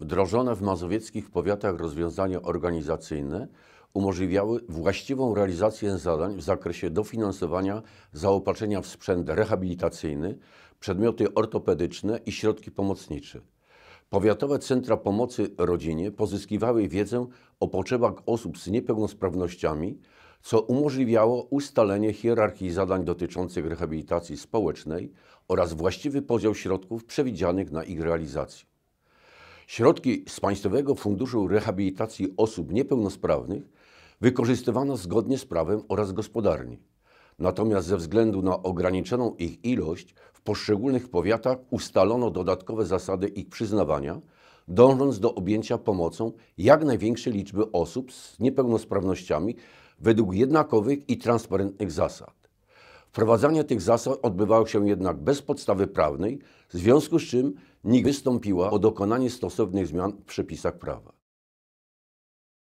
Wdrożone w mazowieckich powiatach rozwiązania organizacyjne umożliwiały właściwą realizację zadań w zakresie dofinansowania zaopatrzenia w sprzęt rehabilitacyjny, przedmioty ortopedyczne i środki pomocnicze. Powiatowe centra pomocy rodzinie pozyskiwały wiedzę o potrzebach osób z niepełnosprawnościami, co umożliwiało ustalenie hierarchii zadań dotyczących rehabilitacji społecznej oraz właściwy podział środków przewidzianych na ich realizację. Środki z Państwowego Funduszu Rehabilitacji Osób Niepełnosprawnych wykorzystywano zgodnie z prawem oraz gospodarnie. Natomiast ze względu na ograniczoną ich ilość w poszczególnych powiatach ustalono dodatkowe zasady ich przyznawania, dążąc do objęcia pomocą jak największej liczby osób z niepełnosprawnościami według jednakowych i transparentnych zasad. Wprowadzanie tych zasad odbywało się jednak bez podstawy prawnej, w związku z czym nie wystąpiła o dokonanie stosownych zmian w przepisach prawa.